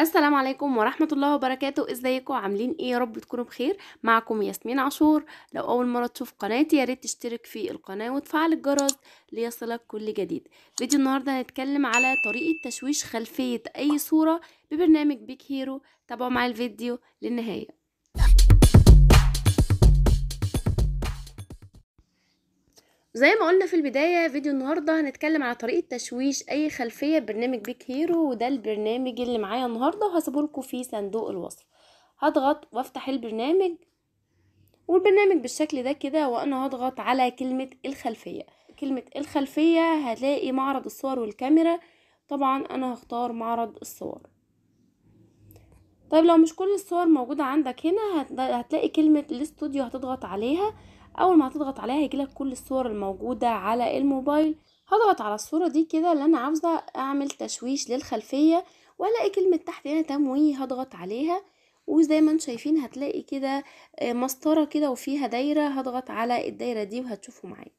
السلام عليكم ورحمة الله وبركاته ازيكم عاملين ايه يا رب تكونوا بخير معكم ياسمين عاشور لو اول مرة تشوف قناتي يا ريت تشترك في القناة وتفعل الجرس ليصلك كل جديد فيديو النهاردة هنتكلم على طريقة تشويش خلفية اي صورة ببرنامج بيك هيرو تابعوا مع الفيديو للنهاية زي ما قلنا في البداية فيديو النهاردة هنتكلم على طريقة تشويش أي خلفية ببرنامج بيك هيرو وده البرنامج اللي معايا النهاردة وهسيبه لكم في صندوق الوصف هضغط وافتح البرنامج والبرنامج بالشكل ده كده وأنا هضغط على كلمة الخلفية كلمة الخلفية هتلاقي معرض الصور والكاميرا طبعا أنا هختار معرض الصور طيب لو مش كل الصور موجودة عندك هنا هتلاقي كلمة الاستوديو هتضغط عليها اول ما هتضغط عليها هيجيلك كل الصور الموجودة على الموبايل هضغط على الصورة دي كده اللي انا عاوزة اعمل تشويش للخلفية والاقي كلمة تحت هنا تمويه هضغط عليها وزي ما انتم شايفين هتلاقي كده آه، مسطرة كده وفيها دايرة هضغط على الدايرة دي وهتشوفوا معايا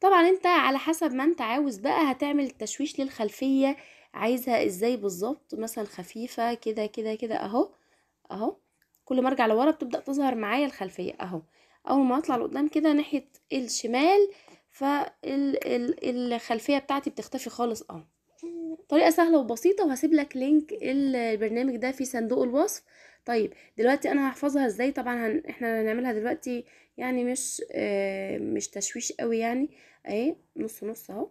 طبعا انت على حسب ما انت عاوز بقى هتعمل التشويش للخلفية عايزها ازاي بالظبط مثلا خفيفة كده كده كده اهو اهو كل ما ارجع لورا بتبدا تظهر معايا الخلفيه اهو اول ما اطلع لقدام كده ناحيه الشمال فالخلفيه بتاعتي بتختفي خالص اهو طريقه سهله وبسيطه وهسيب لك لينك البرنامج ده في صندوق الوصف طيب دلوقتي انا هحفظها ازاي طبعا هن... احنا هنعملها دلوقتي يعني مش آه مش تشويش قوي يعني اهي نص نص اهو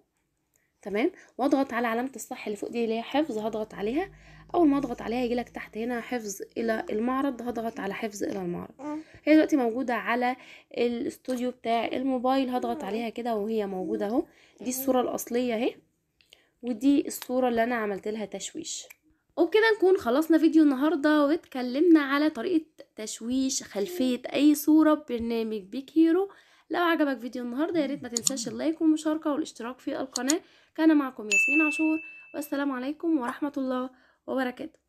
تمام واضغط على علامه الصح اللي فوق دي اللي هي حفظ هضغط عليها اول ما اضغط عليها لك تحت هنا حفظ الى المعرض هضغط على حفظ الى المعرض هي دلوقتي موجوده على الاستوديو بتاع الموبايل هضغط عليها كده وهي موجوده اهو دي الصوره الاصليه اهي ودي الصوره اللي انا عملت لها تشويش وبكده نكون خلصنا فيديو النهارده واتكلمنا على طريقه تشويش خلفيه اي صوره ببرنامج بيك هيرو لو عجبك فيديو النهارده يا ريت ما تنساش اللايك والمشاركه والاشتراك في القناه كان معكم ياسمين عاشور والسلام عليكم ورحمه الله وبركاته